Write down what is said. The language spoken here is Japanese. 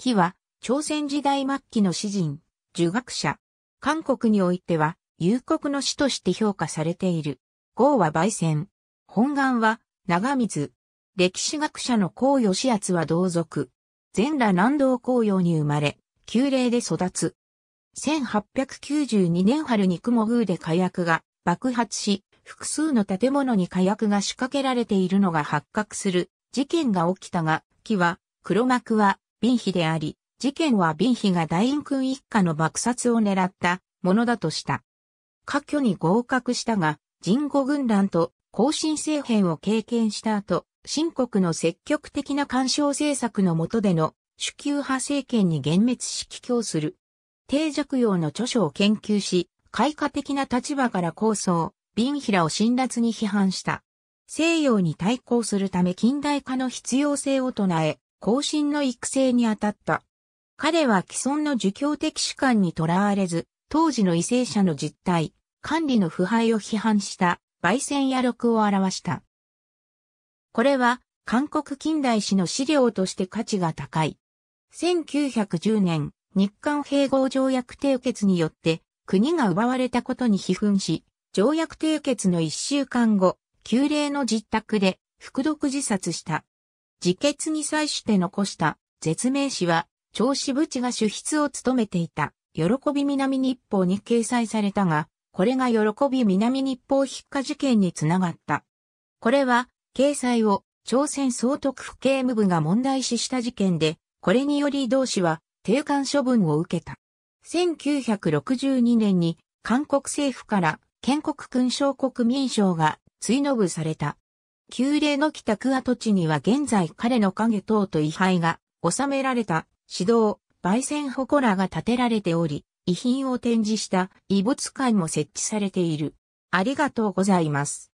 木は、朝鮮時代末期の詩人、儒学者。韓国においては、有国の詩として評価されている。豪は焙煎。本願は、長水。歴史学者の高義厚は同族。全羅南道高陽に生まれ、旧霊で育つ。1892年春に雲宮で火薬が爆発し、複数の建物に火薬が仕掛けられているのが発覚する事件が起きたが、木は、黒幕はビンヒであり、事件はビンヒが大院君一家の爆殺を狙ったものだとした。科挙に合格したが、人語軍団と後進政変を経験した後、新国の積極的な干渉政策の下での主級派政権に幻滅し帰郷する。定弱用の著書を研究し、開花的な立場から構想、ビンヒラを辛辣に批判した。西洋に対抗するため近代化の必要性を唱え、後進の育成に当たった。彼は既存の儒教的主観にとらわれず、当時の為政者の実態、管理の腐敗を批判した焙煎や録を表した。これは韓国近代史の資料として価値が高い。1910年、日韓併合条約締結によって国が奪われたことに批憤し、条約締結の1週間後、旧例の実宅で服毒自殺した。自決に際して残した絶命詩は、長子部地が主筆を務めていた、喜び南日報に掲載されたが、これが喜び南日報筆下事件につながった。これは、掲載を朝鮮総督府警務部が問題視した事件で、これにより同氏は定款処分を受けた。1962年に韓国政府から建国勲章国民賞が追の部された。旧礼の帰宅跡地には現在彼の影等と位牌が収められた指導、焙煎祠が建てられており、遺品を展示した遺物館も設置されている。ありがとうございます。